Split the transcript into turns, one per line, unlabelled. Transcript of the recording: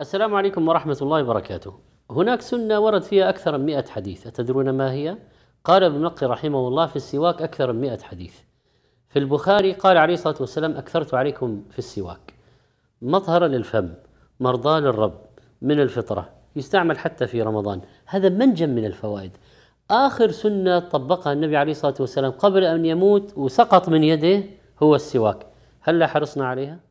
السلام عليكم ورحمة الله وبركاته هناك سنة ورد فيها أكثر من مئة حديث أتدرون ما هي؟ قال ابن مقي رحمه الله في السواك أكثر من مئة حديث في البخاري قال عليه الصلاة والسلام أكثرت عليكم في السواك مطهرة للفم مرضى للرب من الفطرة يستعمل حتى في رمضان هذا منجم من الفوائد آخر سنة طبقها النبي عليه الصلاة والسلام قبل أن يموت وسقط من يده هو السواك هل حرصنا عليها؟